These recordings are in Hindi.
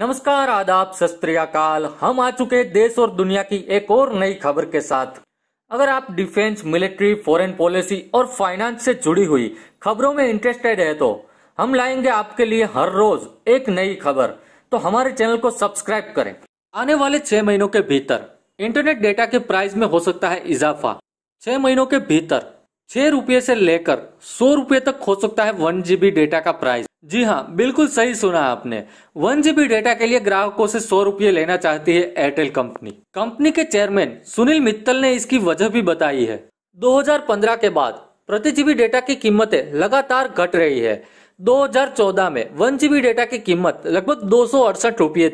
नमस्कार आदाब सस्त्रियाकाल हम आ चुके देश और दुनिया की एक और नई खबर के साथ अगर आप डिफेंस मिलिट्री फॉरेन पॉलिसी और फाइनेंस से जुड़ी हुई खबरों में इंटरेस्टेड है तो हम लाएंगे आपके लिए हर रोज एक नई खबर तो हमारे चैनल को सब्सक्राइब करें आने वाले छह महीनों के भीतर इंटरनेट डेटा के प्राइस में हो सकता है इजाफा छह महीनों के भीतर छह रुपये से लेकर सौ रुपये तक हो सकता है वन जीबी डेटा का प्राइस जी हाँ बिल्कुल सही सुना आपने वन जीबी डेटा के लिए ग्राहकों से सौ रूपये लेना चाहती है एयरटेल कंपनी कंपनी के चेयरमैन सुनील मित्तल ने इसकी वजह भी बताई है 2015 के बाद प्रति जीबी डेटा की कीमतें लगातार घट रही है 2014 में वन जीबी डेटा की कीमत लगभग दो सौ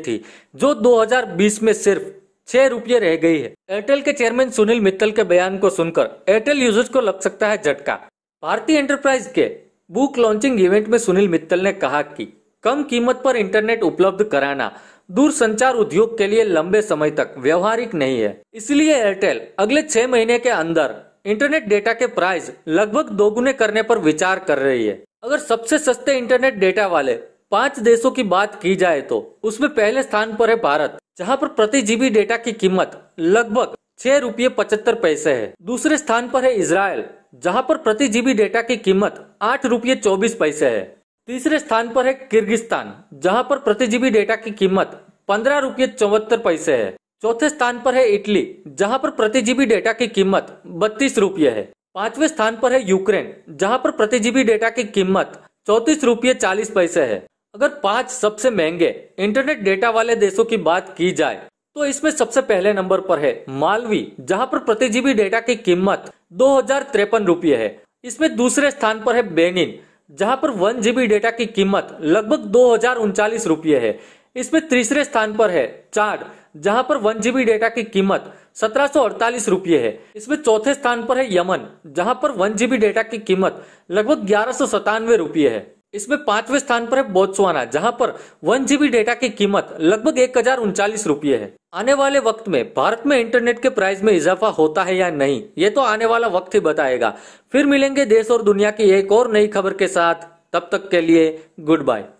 थी जो 2020 में सिर्फ छह रूपये रह गई है एयरटेल के चेयरमैन सुनील मित्तल के बयान को सुनकर एयरटेल यूजर्स को लग सकता है झटका भारतीय एंटरप्राइज के बुक लॉन्चिंग इवेंट में सुनील मित्तल ने कहा कि कम कीमत पर इंटरनेट उपलब्ध कराना दूर संचार उद्योग के लिए लंबे समय तक व्यवहारिक नहीं है इसलिए एयरटेल अगले छह महीने के अंदर इंटरनेट डेटा के प्राइस लगभग दोगुने करने पर विचार कर रही है अगर सबसे सस्ते इंटरनेट डेटा वाले पांच देशों की बात की जाए तो उसमें पहले स्थान पर है भारत जहां पर प्रति जीबी डेटा की कीमत लगभग छह रूपए पचहत्तर पैसे है दूसरे स्थान पर है इसराइल जहां पर प्रति जीबी डेटा की कीमत आठ रूपए चौबीस पैसे है तीसरे स्थान पर है किर्गिस्तान जहां पर प्रति जीबी डेटा की कीमत पंद्रह रूपए चौहत्तर पैसे है चौथे स्थान पर है इटली जहां पर प्रति जीबी डेटा की कीमत बत्तीस रूपए है पांचवे स्थान पर है यूक्रेन जहां पर प्रति जीबी डेटा की कीमत चौतीस रूपए चालीस पैसे है अगर पांच सबसे महंगे इंटरनेट डेटा वाले देशों की बात की जाए तो इसमें सबसे पहले नंबर पर है मालवी जहां पर प्रति जीबी डेटा की कीमत दो हजार तिरपन रूपये है इसमें दूसरे स्थान पर है बेनिन जहां पर वन जीबी डेटा की कीमत लगभग दो हजार उनचालीस रूपये है इसमें तीसरे स्थान पर है चाड जहां पर वन जीबी डेटा की कीमत सत्रह सौ अड़तालीस रूपये है इसमें चौथे स्थान पर है यमन जहां पर वन जीबी डेटा की कीमत लगभग ग्यारह सौ सतानवे रूपये है इसमें पांचवे स्थान पर है बोत्सवाना जहां पर वन जीबी डेटा की कीमत लगभग एक हजार उनचालीस रूपये है आने वाले वक्त में भारत में इंटरनेट के प्राइस में इजाफा होता है या नहीं ये तो आने वाला वक्त ही बताएगा फिर मिलेंगे देश और दुनिया की एक और नई खबर के साथ तब तक के लिए गुड बाय